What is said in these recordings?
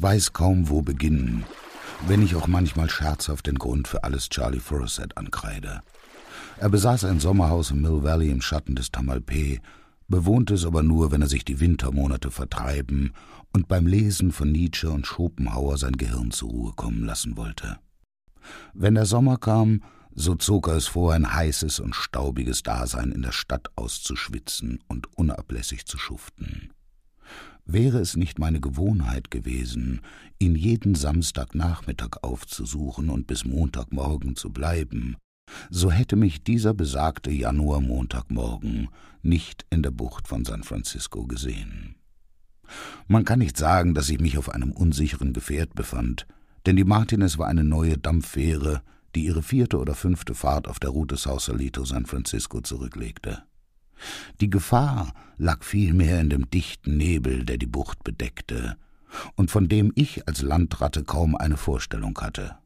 Ich weiß kaum, wo beginnen, wenn ich auch manchmal scherzhaft den Grund für alles Charlie Furset ankreide. Er besaß ein Sommerhaus im Mill Valley im Schatten des Tamalpais, bewohnte es aber nur, wenn er sich die Wintermonate vertreiben und beim Lesen von Nietzsche und Schopenhauer sein Gehirn zur Ruhe kommen lassen wollte. Wenn der Sommer kam, so zog er es vor, ein heißes und staubiges Dasein in der Stadt auszuschwitzen und unablässig zu schuften wäre es nicht meine Gewohnheit gewesen, ihn jeden Samstagnachmittag aufzusuchen und bis Montagmorgen zu bleiben, so hätte mich dieser besagte Januarmontagmorgen nicht in der Bucht von San Francisco gesehen. Man kann nicht sagen, dass ich mich auf einem unsicheren Gefährt befand, denn die Martinez war eine neue Dampffähre, die ihre vierte oder fünfte Fahrt auf der Route Sausalito San Francisco zurücklegte. Die Gefahr lag vielmehr in dem dichten Nebel, der die Bucht bedeckte, und von dem ich als Landratte kaum eine Vorstellung hatte.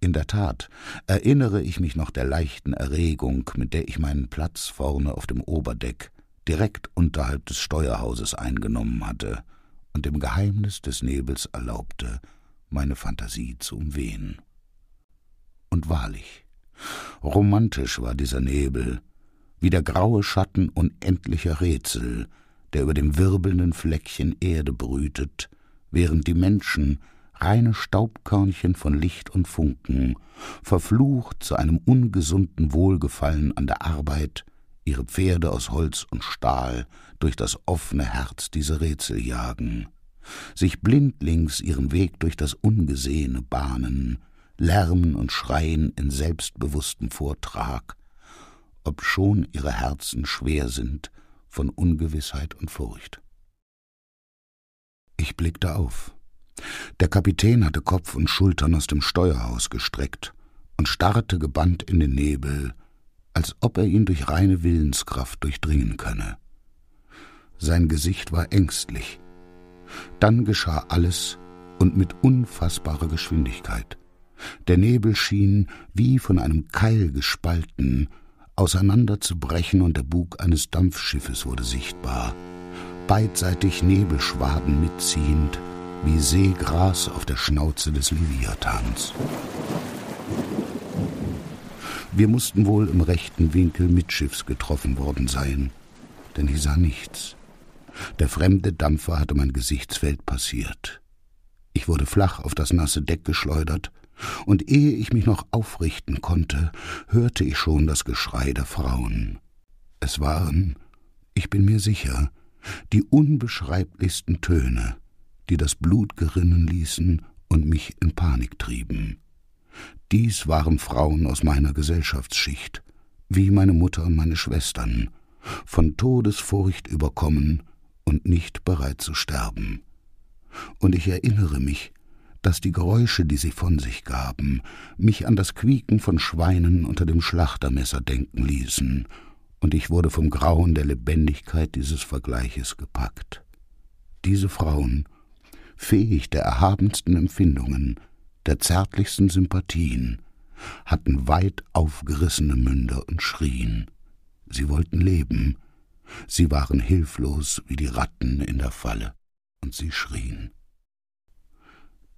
In der Tat erinnere ich mich noch der leichten Erregung, mit der ich meinen Platz vorne auf dem Oberdeck, direkt unterhalb des Steuerhauses eingenommen hatte und dem Geheimnis des Nebels erlaubte, meine Fantasie zu umwehen. Und wahrlich, romantisch war dieser Nebel, wie der graue Schatten unendlicher Rätsel, der über dem wirbelnden Fleckchen Erde brütet, während die Menschen, reine Staubkörnchen von Licht und Funken, verflucht zu einem ungesunden Wohlgefallen an der Arbeit, ihre Pferde aus Holz und Stahl durch das offene Herz dieser Rätsel jagen, sich blindlings ihren Weg durch das Ungesehene bahnen, lärmen und schreien in selbstbewusstem Vortrag, obschon ihre Herzen schwer sind von Ungewissheit und Furcht. Ich blickte auf. Der Kapitän hatte Kopf und Schultern aus dem Steuerhaus gestreckt und starrte gebannt in den Nebel, als ob er ihn durch reine Willenskraft durchdringen könne. Sein Gesicht war ängstlich. Dann geschah alles und mit unfassbarer Geschwindigkeit. Der Nebel schien, wie von einem Keil gespalten, auseinanderzubrechen und der Bug eines Dampfschiffes wurde sichtbar, beidseitig Nebelschwaden mitziehend, wie Seegras auf der Schnauze des Leviathans. Wir mussten wohl im rechten Winkel mitschiffs getroffen worden sein, denn ich sah nichts. Der fremde Dampfer hatte mein Gesichtsfeld passiert. Ich wurde flach auf das nasse Deck geschleudert und ehe ich mich noch aufrichten konnte, hörte ich schon das Geschrei der Frauen. Es waren, ich bin mir sicher, die unbeschreiblichsten Töne, die das Blut gerinnen ließen und mich in Panik trieben. Dies waren Frauen aus meiner Gesellschaftsschicht, wie meine Mutter und meine Schwestern, von Todesfurcht überkommen und nicht bereit zu sterben. Und ich erinnere mich, dass die Geräusche, die sie von sich gaben, mich an das Quieken von Schweinen unter dem Schlachtermesser denken ließen, und ich wurde vom Grauen der Lebendigkeit dieses Vergleiches gepackt. Diese Frauen, fähig der erhabensten Empfindungen, der zärtlichsten Sympathien, hatten weit aufgerissene Münder und schrien. Sie wollten leben, sie waren hilflos wie die Ratten in der Falle, und sie schrien.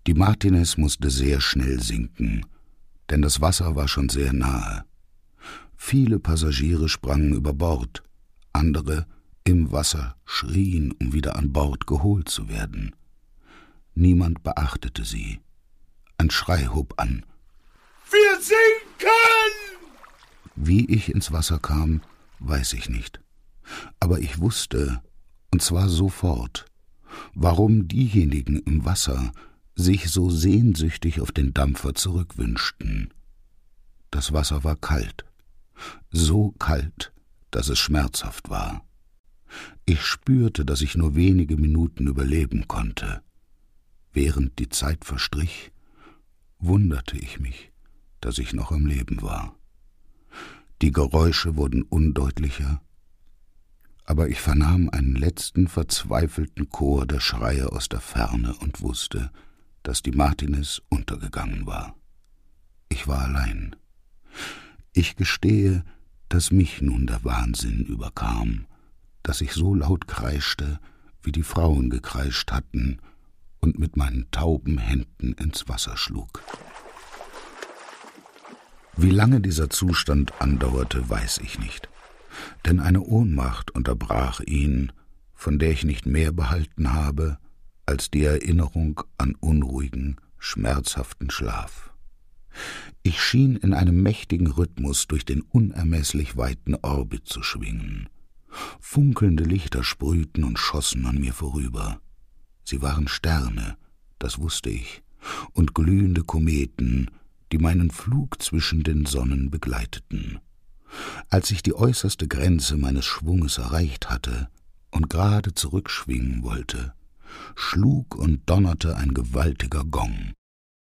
Die Martinez musste sehr schnell sinken, denn das Wasser war schon sehr nahe. Viele Passagiere sprangen über Bord, andere im Wasser schrien, um wieder an Bord geholt zu werden. Niemand beachtete sie. Ein Schrei hob an. Wir sinken! Wie ich ins Wasser kam, weiß ich nicht. Aber ich wusste, und zwar sofort, warum diejenigen im Wasser, sich so sehnsüchtig auf den Dampfer zurückwünschten. Das Wasser war kalt, so kalt, dass es schmerzhaft war. Ich spürte, dass ich nur wenige Minuten überleben konnte. Während die Zeit verstrich, wunderte ich mich, dass ich noch am Leben war. Die Geräusche wurden undeutlicher, aber ich vernahm einen letzten verzweifelten Chor der Schreie aus der Ferne und wusste, dass die Martinez untergegangen war. Ich war allein. Ich gestehe, dass mich nun der Wahnsinn überkam, dass ich so laut kreischte, wie die Frauen gekreischt hatten, und mit meinen tauben Händen ins Wasser schlug. Wie lange dieser Zustand andauerte, weiß ich nicht, denn eine Ohnmacht unterbrach ihn, von der ich nicht mehr behalten habe, als die Erinnerung an unruhigen, schmerzhaften Schlaf. Ich schien in einem mächtigen Rhythmus durch den unermeßlich weiten Orbit zu schwingen. Funkelnde Lichter sprühten und schossen an mir vorüber. Sie waren Sterne, das wusste ich, und glühende Kometen, die meinen Flug zwischen den Sonnen begleiteten. Als ich die äußerste Grenze meines Schwunges erreicht hatte und gerade zurückschwingen wollte, schlug und donnerte ein gewaltiger Gong.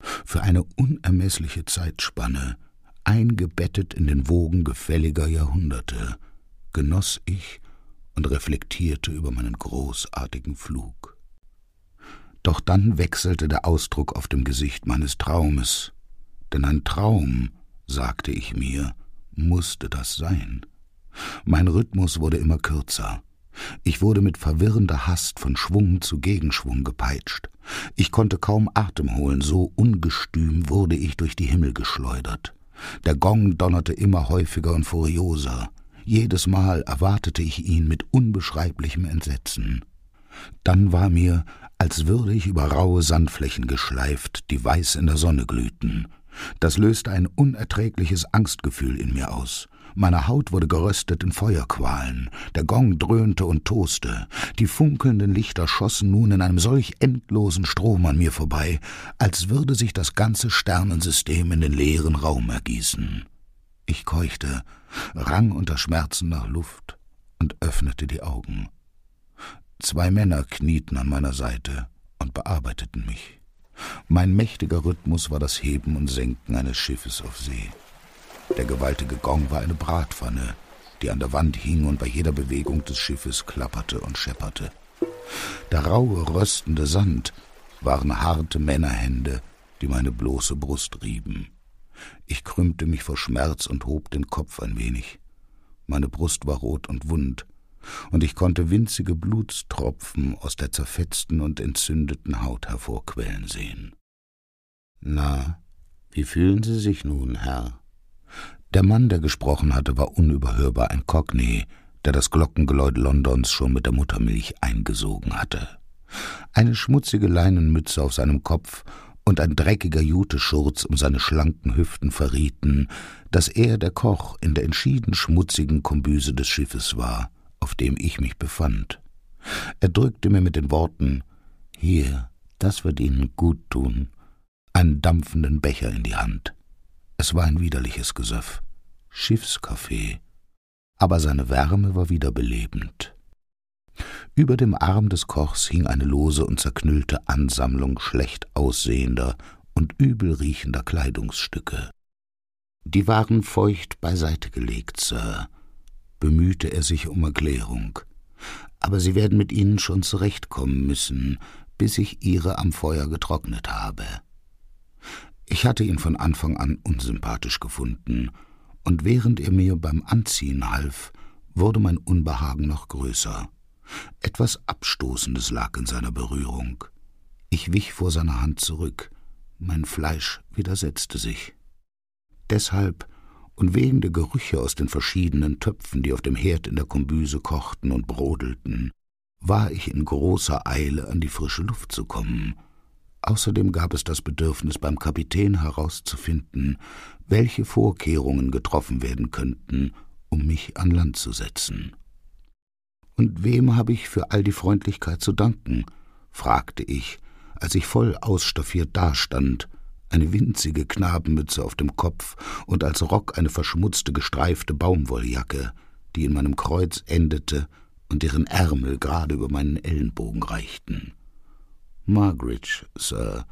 Für eine unermeßliche Zeitspanne, eingebettet in den Wogen gefälliger Jahrhunderte, genoss ich und reflektierte über meinen großartigen Flug. Doch dann wechselte der Ausdruck auf dem Gesicht meines Traumes, denn ein Traum, sagte ich mir, musste das sein. Mein Rhythmus wurde immer kürzer, ich wurde mit verwirrender Hast von Schwung zu Gegenschwung gepeitscht. Ich konnte kaum Atem holen, so ungestüm wurde ich durch die Himmel geschleudert. Der Gong donnerte immer häufiger und furioser. Jedes Mal erwartete ich ihn mit unbeschreiblichem Entsetzen. Dann war mir, als würde ich über raue Sandflächen geschleift, die weiß in der Sonne glühten. Das löste ein unerträgliches Angstgefühl in mir aus. Meine Haut wurde geröstet in Feuerqualen, der Gong dröhnte und toste, die funkelnden Lichter schossen nun in einem solch endlosen Strom an mir vorbei, als würde sich das ganze Sternensystem in den leeren Raum ergießen. Ich keuchte, rang unter Schmerzen nach Luft und öffnete die Augen. Zwei Männer knieten an meiner Seite und bearbeiteten mich. Mein mächtiger Rhythmus war das Heben und Senken eines Schiffes auf See. Der gewaltige Gong war eine Bratpfanne, die an der Wand hing und bei jeder Bewegung des Schiffes klapperte und schepperte. Der raue, röstende Sand waren harte Männerhände, die meine bloße Brust rieben. Ich krümmte mich vor Schmerz und hob den Kopf ein wenig. Meine Brust war rot und wund, und ich konnte winzige Blutstropfen aus der zerfetzten und entzündeten Haut hervorquellen sehen. Na, wie fühlen Sie sich nun, Herr? Der Mann, der gesprochen hatte, war unüberhörbar ein Cockney, der das Glockengeläut Londons schon mit der Muttermilch eingesogen hatte. Eine schmutzige Leinenmütze auf seinem Kopf und ein dreckiger Juteschurz um seine schlanken Hüften verrieten, dass er der Koch in der entschieden schmutzigen Kombüse des Schiffes war, auf dem ich mich befand. Er drückte mir mit den Worten Hier, das wird Ihnen gut tun, einen dampfenden Becher in die Hand. Es war ein widerliches Gesöff. Schiffskaffee. Aber seine Wärme war wiederbelebend. Über dem Arm des Kochs hing eine lose und zerknüllte Ansammlung schlecht aussehender und übel riechender Kleidungsstücke. Die waren feucht beiseite gelegt, Sir, bemühte er sich um Erklärung. Aber Sie werden mit ihnen schon zurechtkommen müssen, bis ich ihre am Feuer getrocknet habe. Ich hatte ihn von Anfang an unsympathisch gefunden, und während er mir beim Anziehen half, wurde mein Unbehagen noch größer. Etwas Abstoßendes lag in seiner Berührung. Ich wich vor seiner Hand zurück, mein Fleisch widersetzte sich. Deshalb und wegen der Gerüche aus den verschiedenen Töpfen, die auf dem Herd in der Kombüse kochten und brodelten, war ich in großer Eile an die frische Luft zu kommen, Außerdem gab es das Bedürfnis beim Kapitän herauszufinden, welche Vorkehrungen getroffen werden könnten, um mich an Land zu setzen. Und wem habe ich für all die Freundlichkeit zu danken? fragte ich, als ich voll ausstaffiert dastand, eine winzige Knabenmütze auf dem Kopf und als Rock eine verschmutzte, gestreifte Baumwolljacke, die in meinem Kreuz endete und deren Ärmel gerade über meinen Ellenbogen reichten. Margaret, Sir,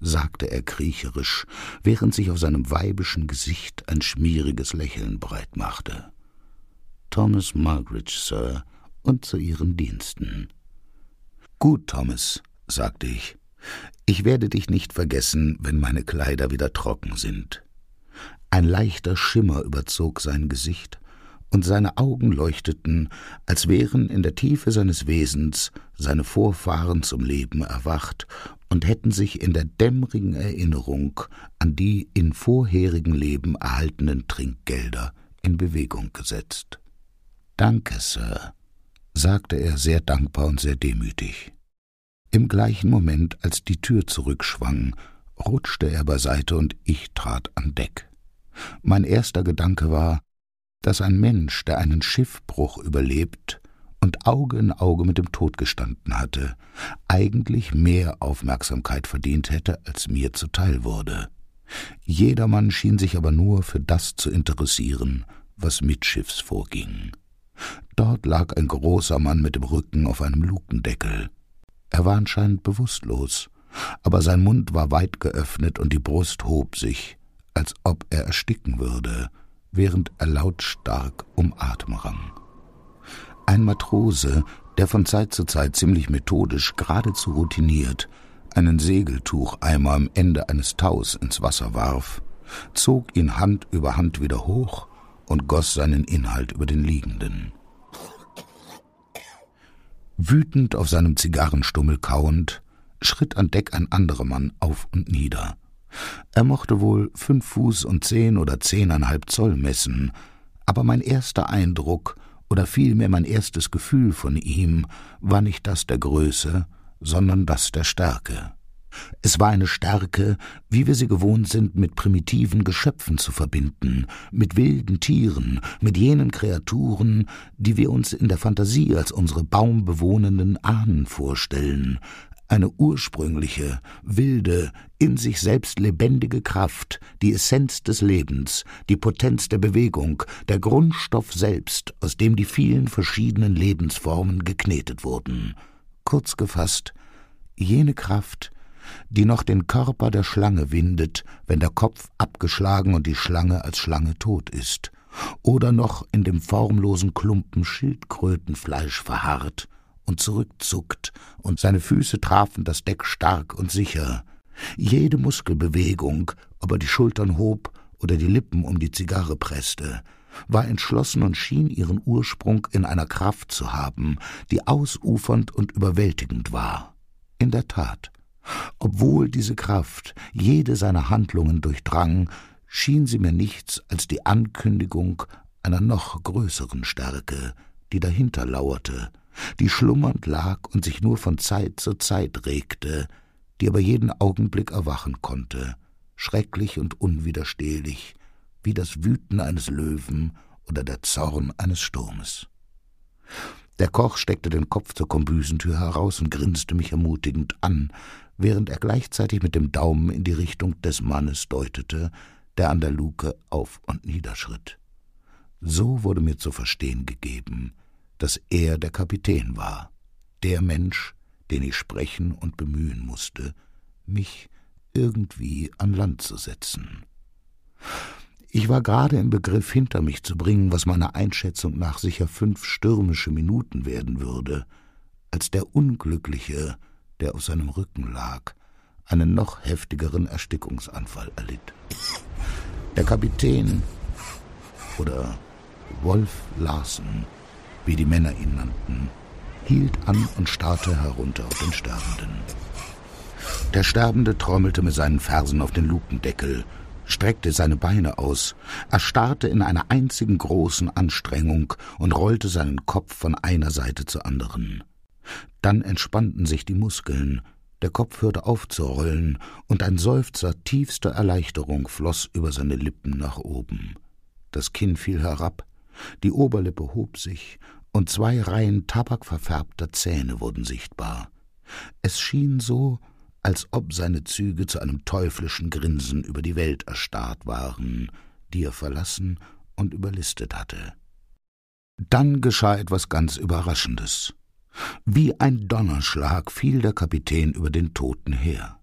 sagte er kriecherisch, während sich auf seinem weibischen Gesicht ein schmieriges Lächeln breitmachte. Thomas Margaret, Sir, und zu Ihren Diensten. Gut, Thomas, sagte ich. Ich werde dich nicht vergessen, wenn meine Kleider wieder trocken sind. Ein leichter Schimmer überzog sein Gesicht, und seine Augen leuchteten, als wären in der Tiefe seines Wesens seine Vorfahren zum Leben erwacht und hätten sich in der dämmerigen Erinnerung an die in vorherigen Leben erhaltenen Trinkgelder in Bewegung gesetzt. Danke, Sir, sagte er sehr dankbar und sehr demütig. Im gleichen Moment, als die Tür zurückschwang, rutschte er beiseite und ich trat an Deck. Mein erster Gedanke war, dass ein Mensch, der einen Schiffbruch überlebt und Auge in Auge mit dem Tod gestanden hatte, eigentlich mehr Aufmerksamkeit verdient hätte, als mir zuteil wurde. Jedermann schien sich aber nur für das zu interessieren, was mitschiffs vorging. Dort lag ein großer Mann mit dem Rücken auf einem Lukendeckel. Er war anscheinend bewusstlos, aber sein Mund war weit geöffnet und die Brust hob sich, als ob er ersticken würde, während er lautstark um Atem rang. Ein Matrose, der von Zeit zu Zeit ziemlich methodisch, geradezu routiniert, einen Segeltucheimer am Ende eines Taus ins Wasser warf, zog ihn Hand über Hand wieder hoch und goss seinen Inhalt über den Liegenden. Wütend auf seinem Zigarrenstummel kauend, schritt an Deck ein anderer Mann auf und nieder. Er mochte wohl fünf Fuß und zehn oder zehneinhalb Zoll messen, aber mein erster Eindruck oder vielmehr mein erstes Gefühl von ihm war nicht das der Größe, sondern das der Stärke. Es war eine Stärke, wie wir sie gewohnt sind, mit primitiven Geschöpfen zu verbinden, mit wilden Tieren, mit jenen Kreaturen, die wir uns in der Fantasie als unsere baumbewohnenden Ahnen vorstellen, eine ursprüngliche, wilde, in sich selbst lebendige Kraft, die Essenz des Lebens, die Potenz der Bewegung, der Grundstoff selbst, aus dem die vielen verschiedenen Lebensformen geknetet wurden. Kurz gefasst, jene Kraft, die noch den Körper der Schlange windet, wenn der Kopf abgeschlagen und die Schlange als Schlange tot ist, oder noch in dem formlosen Klumpen Schildkrötenfleisch verharrt, und zurückzuckt, und seine Füße trafen das Deck stark und sicher. Jede Muskelbewegung, ob er die Schultern hob oder die Lippen um die Zigarre presste, war entschlossen und schien ihren Ursprung in einer Kraft zu haben, die ausufernd und überwältigend war. In der Tat, obwohl diese Kraft jede seiner Handlungen durchdrang, schien sie mir nichts als die Ankündigung einer noch größeren Stärke, die dahinter lauerte, die schlummernd lag und sich nur von Zeit zu Zeit regte, die aber jeden Augenblick erwachen konnte, schrecklich und unwiderstehlich, wie das Wüten eines Löwen oder der Zorn eines Sturmes. Der Koch steckte den Kopf zur Kombüsentür heraus und grinste mich ermutigend an, während er gleichzeitig mit dem Daumen in die Richtung des Mannes deutete, der an der Luke auf und niederschritt. So wurde mir zu verstehen gegeben, dass er der Kapitän war, der Mensch, den ich sprechen und bemühen musste, mich irgendwie an Land zu setzen. Ich war gerade im Begriff, hinter mich zu bringen, was meiner Einschätzung nach sicher fünf stürmische Minuten werden würde, als der Unglückliche, der auf seinem Rücken lag, einen noch heftigeren Erstickungsanfall erlitt. Der Kapitän oder Wolf Larsen wie die Männer ihn nannten, hielt an und starrte herunter auf den Sterbenden. Der Sterbende trommelte mit seinen Fersen auf den Lukendeckel, streckte seine Beine aus, erstarrte in einer einzigen großen Anstrengung und rollte seinen Kopf von einer Seite zur anderen. Dann entspannten sich die Muskeln, der Kopf hörte auf zu rollen, und ein Seufzer tiefster Erleichterung floss über seine Lippen nach oben. Das Kinn fiel herab, die Oberlippe hob sich, und zwei Reihen tabakverfärbter Zähne wurden sichtbar. Es schien so, als ob seine Züge zu einem teuflischen Grinsen über die Welt erstarrt waren, die er verlassen und überlistet hatte. Dann geschah etwas ganz Überraschendes. Wie ein Donnerschlag fiel der Kapitän über den Toten her.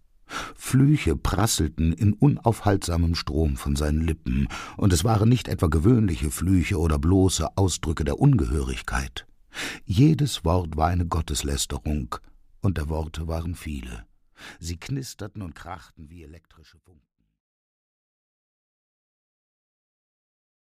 Flüche prasselten in unaufhaltsamem Strom von seinen Lippen, und es waren nicht etwa gewöhnliche Flüche oder bloße Ausdrücke der Ungehörigkeit. Jedes Wort war eine Gotteslästerung, und der Worte waren viele. Sie knisterten und krachten wie elektrische Funken.